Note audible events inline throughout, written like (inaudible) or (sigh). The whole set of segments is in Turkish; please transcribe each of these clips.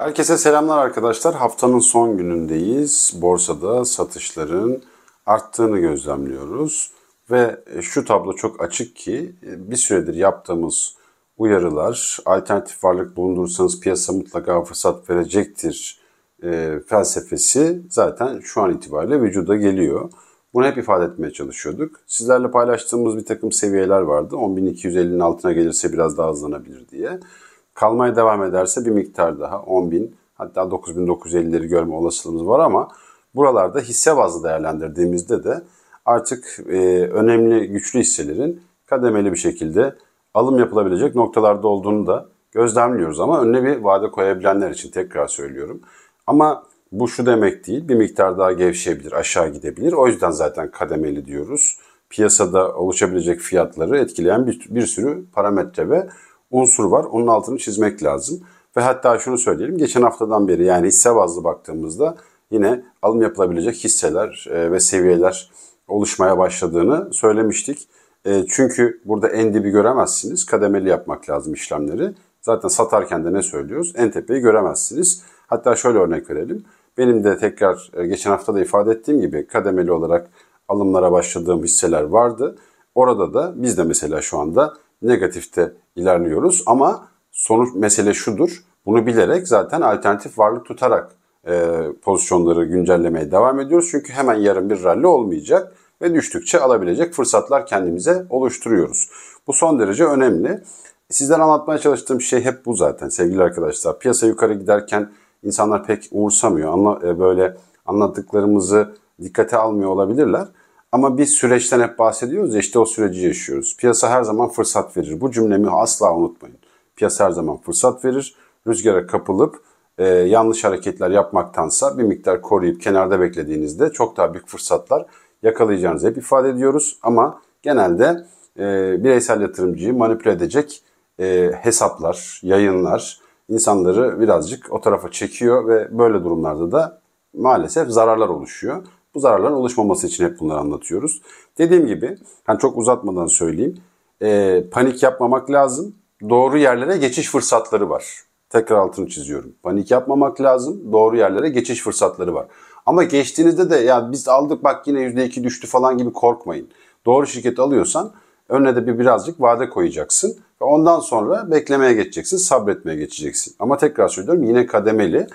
Herkese selamlar arkadaşlar. Haftanın son günündeyiz. Borsada satışların arttığını gözlemliyoruz. Ve e, şu tablo çok açık ki e, bir süredir yaptığımız uyarılar, alternatif varlık bulundursanız piyasa mutlaka fırsat verecektir e, felsefesi zaten şu an itibariyle vücuda geliyor. Bunu hep ifade etmeye çalışıyorduk. Sizlerle paylaştığımız bir takım seviyeler vardı. 10.250'nin altına gelirse biraz daha hızlanabilir diye kalmaya devam ederse bir miktar daha 10 bin hatta 9.950'leri görme olasılığımız var ama buralarda hisse bazlı değerlendirdiğimizde de artık e, önemli güçlü hisselerin kademeli bir şekilde alım yapılabilecek noktalarda olduğunu da gözlemliyoruz ama önüne bir vade koyabilenler için tekrar söylüyorum. Ama bu şu demek değil bir miktar daha gevşeyebilir aşağı gidebilir o yüzden zaten kademeli diyoruz. Piyasada oluşabilecek fiyatları etkileyen bir, bir sürü parametre ve unsur var. Onun altını çizmek lazım. Ve hatta şunu söyleyelim. Geçen haftadan beri yani hisse bazlı baktığımızda yine alım yapılabilecek hisseler e, ve seviyeler oluşmaya başladığını söylemiştik. E, çünkü burada en dibi göremezsiniz. Kademeli yapmak lazım işlemleri. Zaten satarken de ne söylüyoruz? En tepeyi göremezsiniz. Hatta şöyle örnek verelim. Benim de tekrar e, geçen hafta da ifade ettiğim gibi kademeli olarak alımlara başladığım hisseler vardı. Orada da biz de mesela şu anda negatifte ilerliyoruz ama sonuç mesele şudur. Bunu bilerek zaten alternatif varlık tutarak e, pozisyonları güncellemeye devam ediyoruz. Çünkü hemen yarın bir rally olmayacak ve düştükçe alabilecek fırsatlar kendimize oluşturuyoruz. Bu son derece önemli. Sizden anlatmaya çalıştığım şey hep bu zaten sevgili arkadaşlar. Piyasa yukarı giderken insanlar pek umursamıyor. Anla, e, böyle anlattıklarımızı dikkate almıyor olabilirler. Ama biz süreçten hep bahsediyoruz ya işte o süreci yaşıyoruz. Piyasa her zaman fırsat verir. Bu cümlemi asla unutmayın. Piyasa her zaman fırsat verir. Rüzgara kapılıp e, yanlış hareketler yapmaktansa bir miktar koruyup kenarda beklediğinizde çok daha büyük fırsatlar yakalayacağınızı hep ifade ediyoruz. Ama genelde e, bireysel yatırımcıyı manipüle edecek e, hesaplar, yayınlar insanları birazcık o tarafa çekiyor ve böyle durumlarda da maalesef zararlar oluşuyor. Bu zararların oluşmaması için hep bunları anlatıyoruz. Dediğim gibi hani çok uzatmadan söyleyeyim. E, panik yapmamak lazım. Doğru yerlere geçiş fırsatları var. Tekrar altını çiziyorum. Panik yapmamak lazım. Doğru yerlere geçiş fırsatları var. Ama geçtiğinizde de ya biz aldık bak yine %2 düştü falan gibi korkmayın. Doğru şirket alıyorsan önüne de bir birazcık vade koyacaksın. Ve ondan sonra beklemeye geçeceksin, sabretmeye geçeceksin. Ama tekrar söylüyorum yine kademeli.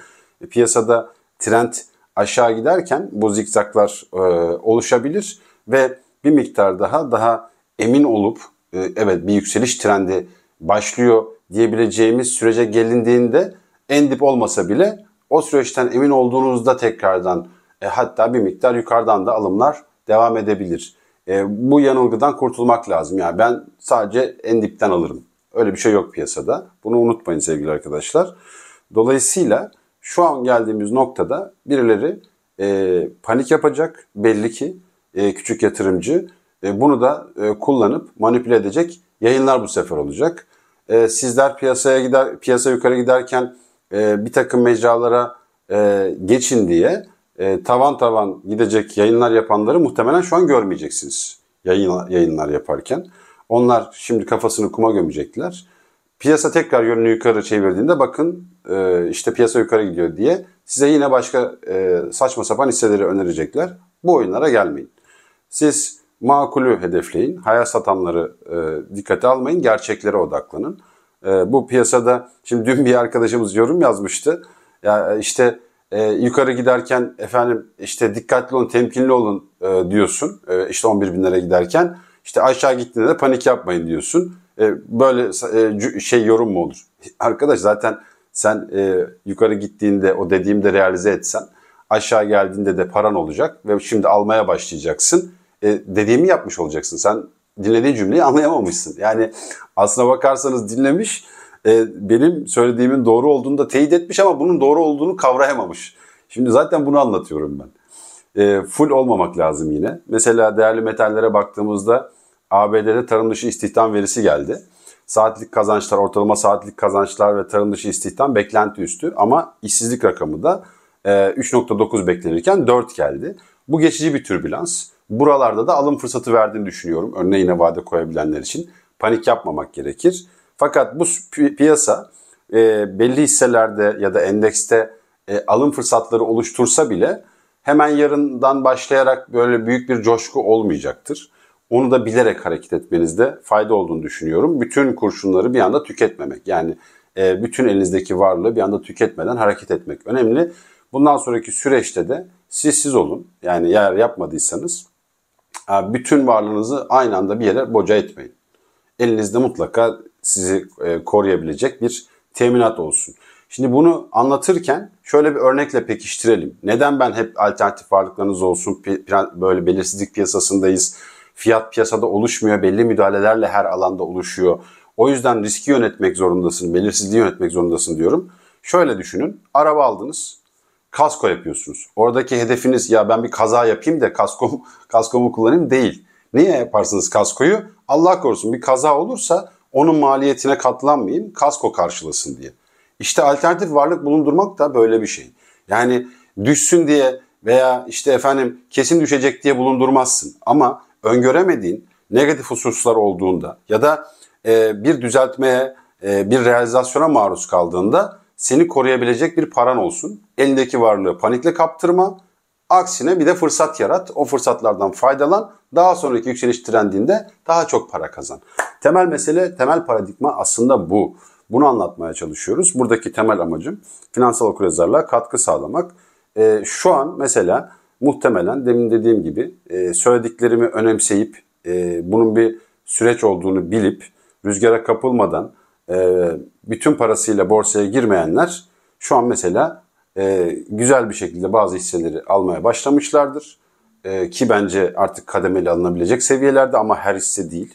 E, piyasada trend aşağı giderken bu zikzaklar e, oluşabilir ve bir miktar daha daha emin olup e, evet bir yükseliş trendi başlıyor diyebileceğimiz sürece gelindiğinde en dip olmasa bile o süreçten emin olduğunuzda tekrardan e, hatta bir miktar yukarıdan da alımlar devam edebilir. E, bu yanılgıdan kurtulmak lazım. Yani ben sadece en dipten alırım. Öyle bir şey yok piyasada. Bunu unutmayın sevgili arkadaşlar. Dolayısıyla şu an geldiğimiz noktada birileri e, panik yapacak belli ki e, küçük yatırımcı. E, bunu da e, kullanıp manipüle edecek yayınlar bu sefer olacak. E, sizler piyasaya gider piyasa yukarı giderken e, bir takım mecralara e, geçin diye e, tavan tavan gidecek yayınlar yapanları muhtemelen şu an görmeyeceksiniz yayın, yayınlar yaparken. Onlar şimdi kafasını kuma gömecekler. Piyasa tekrar yönünü yukarı çevirdiğinde bakın e, işte piyasa yukarı gidiyor diye size yine başka e, saçma sapan hisseleri önerecekler. Bu oyunlara gelmeyin. Siz makulü hedefleyin. Hayal satanları e, dikkate almayın. Gerçeklere odaklanın. E, bu piyasada şimdi dün bir arkadaşımız yorum yazmıştı. Ya işte e, yukarı giderken efendim işte dikkatli olun, temkinli olun e, diyorsun. E, işte 11 binlere giderken işte aşağı gittiğinde de panik yapmayın diyorsun. E, böyle e, şey yorum mu olur? Arkadaş zaten sen e, yukarı gittiğinde o dediğimde realize etsen aşağı geldiğinde de paran olacak ve şimdi almaya başlayacaksın. E, dediğimi yapmış olacaksın. Sen dinlediğin cümleyi anlayamamışsın. Yani aslına bakarsanız dinlemiş e, benim söylediğimin doğru olduğunu da teyit etmiş ama bunun doğru olduğunu kavrayamamış. Şimdi zaten bunu anlatıyorum ben. E, full olmamak lazım yine. Mesela değerli metallere baktığımızda ABD'de tarım dışı istihdam verisi geldi. Saatlik kazançlar, ortalama saatlik kazançlar ve tarım dışı istihdam beklenti üstü ama işsizlik rakamı da 3.9 e, beklenirken 4 geldi. Bu geçici bir türbülans. Buralarda da alım fırsatı verdiğini düşünüyorum. Örneğin yine vade koyabilenler için panik yapmamak gerekir. Fakat bu piyasa e, belli hisselerde ya da endekste e, alım fırsatları oluştursa bile hemen yarından başlayarak böyle büyük bir coşku olmayacaktır. Onu da bilerek hareket etmenizde fayda olduğunu düşünüyorum. Bütün kurşunları bir anda tüketmemek. Yani e, bütün elinizdeki varlığı bir anda tüketmeden hareket etmek önemli. Bundan sonraki süreçte de siz siz olun. Yani eğer yapmadıysanız e, bütün varlığınızı aynı anda bir yere boca etmeyin. Elinizde mutlaka sizi e, koruyabilecek bir teminat olsun. Şimdi bunu anlatırken şöyle bir örnekle pekiştirelim. Neden ben hep alternatif varlıklarınız olsun, böyle belirsizlik piyasasındayız, Fiyat piyasada oluşmuyor, belli müdahalelerle her alanda oluşuyor. O yüzden riski yönetmek zorundasın, belirsizliği yönetmek zorundasın diyorum. Şöyle düşünün, araba aldınız, kasko yapıyorsunuz. Oradaki hedefiniz ya ben bir kaza yapayım da kaskomu, (laughs) kaskomu kullanayım değil. Niye yaparsınız kaskoyu? Allah korusun bir kaza olursa onun maliyetine katlanmayayım, kasko karşılasın diye. İşte alternatif varlık bulundurmak da böyle bir şey. Yani düşsün diye veya işte efendim kesin düşecek diye bulundurmazsın. Ama öngöremediğin negatif hususlar olduğunda ya da e, bir düzeltmeye, e, bir realizasyona maruz kaldığında seni koruyabilecek bir paran olsun. Elindeki varlığı panikle kaptırma. Aksine bir de fırsat yarat. O fırsatlardan faydalan. Daha sonraki yükseliş trendinde daha çok para kazan. Temel mesele, temel paradigma aslında bu. Bunu anlatmaya çalışıyoruz. Buradaki temel amacım finansal okuryazarlığa katkı sağlamak. E, şu an mesela muhtemelen demin dediğim gibi e, söylediklerimi önemseyip e, bunun bir süreç olduğunu bilip rüzgara kapılmadan e, bütün parasıyla borsaya girmeyenler şu an mesela e, güzel bir şekilde bazı hisseleri almaya başlamışlardır. E, ki bence artık kademeli alınabilecek seviyelerde ama her hisse değil.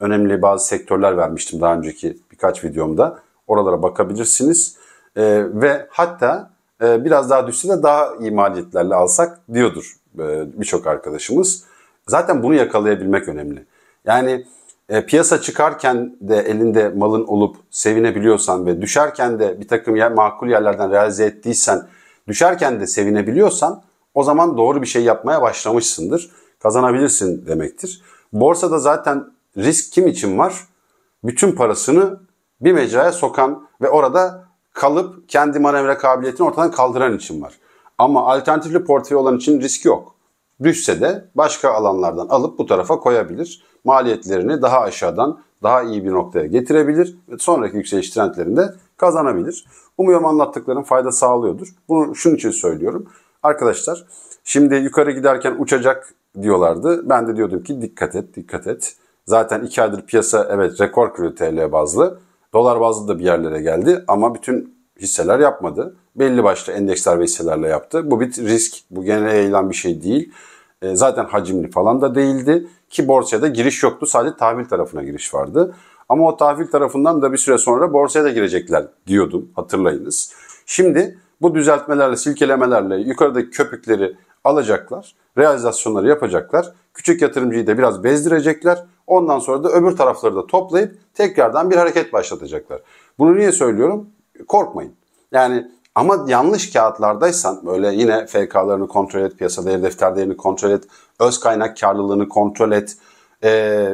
Önemli bazı sektörler vermiştim daha önceki birkaç videomda. Oralara bakabilirsiniz. E, ve hatta e, biraz daha düşse de daha iyi maliyetlerle alsak diyordur e, birçok arkadaşımız. Zaten bunu yakalayabilmek önemli. Yani e, piyasa çıkarken de elinde malın olup sevinebiliyorsan ve düşerken de bir takım yer, makul yerlerden realize ettiysen, düşerken de sevinebiliyorsan o zaman doğru bir şey yapmaya başlamışsındır. Kazanabilirsin demektir. Borsada zaten risk kim için var? Bütün parasını bir mecraya sokan ve orada kalıp kendi manevra kabiliyetini ortadan kaldıran için var. Ama alternatifli portföy olan için risk yok. Düşse de başka alanlardan alıp bu tarafa koyabilir. Maliyetlerini daha aşağıdan daha iyi bir noktaya getirebilir ve sonraki yükseliş trendlerinde kazanabilir. Umuyorum anlattıklarım fayda sağlıyordur. Bunu şunun için söylüyorum. Arkadaşlar şimdi yukarı giderken uçacak diyorlardı. Ben de diyordum ki dikkat et, dikkat et. Zaten 2 aydır piyasa evet rekor kırıyor TL bazlı. Dolar bazlı da bir yerlere geldi ama bütün hisseler yapmadı. Belli başlı endeksler ve hisselerle yaptı. Bu bir risk. Bu genel yayılan bir şey değil. E, zaten hacimli falan da değildi. Ki borsaya da giriş yoktu. Sadece tahvil tarafına giriş vardı. Ama o tahvil tarafından da bir süre sonra borsaya da girecekler diyordum hatırlayınız. Şimdi bu düzeltmelerle, silkelemelerle, yukarıdaki köpükleri alacaklar, realizasyonları yapacaklar, küçük yatırımcıyı da biraz bezdirecekler. Ondan sonra da öbür tarafları da toplayıp tekrardan bir hareket başlatacaklar. Bunu niye söylüyorum? Korkmayın. Yani ama yanlış kağıtlardaysan böyle yine FK'larını kontrol et, piyasa değeri defterlerini kontrol et, öz kaynak karlılığını kontrol et, e,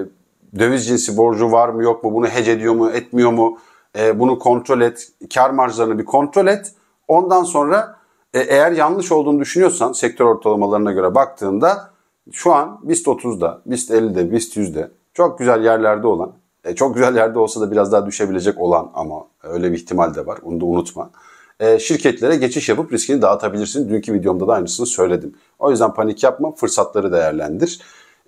döviz cinsi borcu var mı yok mu, bunu hece ediyor mu etmiyor mu, e, bunu kontrol et, kar marjlarını bir kontrol et. Ondan sonra e, eğer yanlış olduğunu düşünüyorsan sektör ortalamalarına göre baktığında şu an BIST 30'da, BIST 50'de, BIST 100'de çok güzel yerlerde olan, e, çok güzel yerde olsa da biraz daha düşebilecek olan ama öyle bir ihtimal de var. Onu da unutma. E, şirketlere geçiş yapıp riskini dağıtabilirsin. Dünkü videomda da aynısını söyledim. O yüzden panik yapma, fırsatları değerlendir.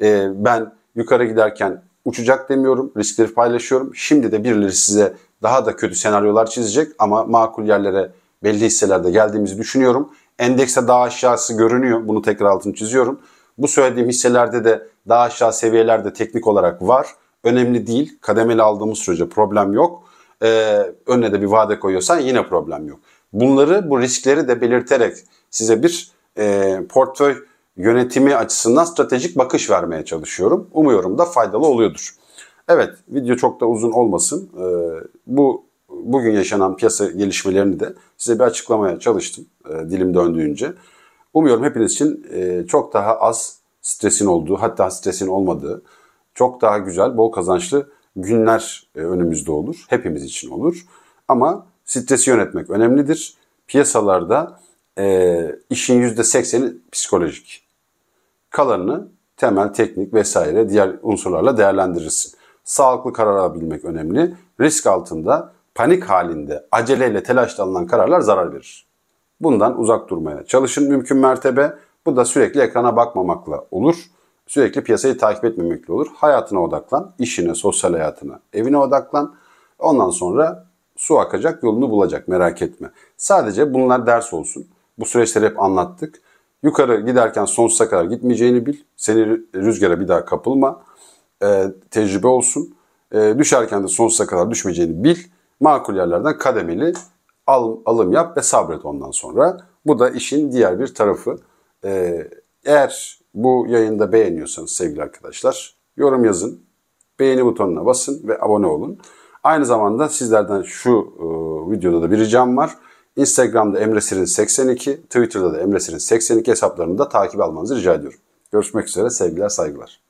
E, ben yukarı giderken uçacak demiyorum, riskleri paylaşıyorum. Şimdi de birileri size daha da kötü senaryolar çizecek ama makul yerlere belli hisselerde geldiğimizi düşünüyorum. Endekse daha aşağısı görünüyor. Bunu tekrar altını çiziyorum. Bu söylediğim hisselerde de daha aşağı seviyelerde teknik olarak var. Önemli değil. Kademeli aldığımız sürece problem yok. Ee, önüne de bir vade koyuyorsan yine problem yok. Bunları, bu riskleri de belirterek size bir e, portföy yönetimi açısından stratejik bakış vermeye çalışıyorum. Umuyorum da faydalı oluyordur. Evet, video çok da uzun olmasın. Ee, bu bugün yaşanan piyasa gelişmelerini de size bir açıklamaya çalıştım e, dilim döndüğünce. Umuyorum hepiniz için e, çok daha az stresin olduğu, hatta stresin olmadığı, çok daha güzel, bol kazançlı günler e, önümüzde olur. Hepimiz için olur. Ama stresi yönetmek önemlidir. Piyasalarda e, işin %80'i psikolojik. Kalanını temel, teknik vesaire diğer unsurlarla değerlendirirsin. Sağlıklı karar alabilmek önemli. Risk altında panik halinde aceleyle telaşla alınan kararlar zarar verir. Bundan uzak durmaya çalışın mümkün mertebe. Bu da sürekli ekrana bakmamakla olur. Sürekli piyasayı takip etmemekle olur. Hayatına odaklan, işine, sosyal hayatına, evine odaklan. Ondan sonra su akacak, yolunu bulacak merak etme. Sadece bunlar ders olsun. Bu süreçleri hep anlattık. Yukarı giderken sonsuza kadar gitmeyeceğini bil. Seni rüzgara bir daha kapılma. Ee, tecrübe olsun. Ee, düşerken de sonsuza kadar düşmeyeceğini bil makul yerlerden kademeli al, alım yap ve sabret ondan sonra. Bu da işin diğer bir tarafı. Ee, eğer bu yayında beğeniyorsanız sevgili arkadaşlar yorum yazın, beğeni butonuna basın ve abone olun. Aynı zamanda sizlerden şu e, videoda da bir ricam var. Instagram'da Emre Sirin 82, Twitter'da da Emre Sirin 82 hesaplarını da takip almanızı rica ediyorum. Görüşmek üzere, sevgiler, saygılar.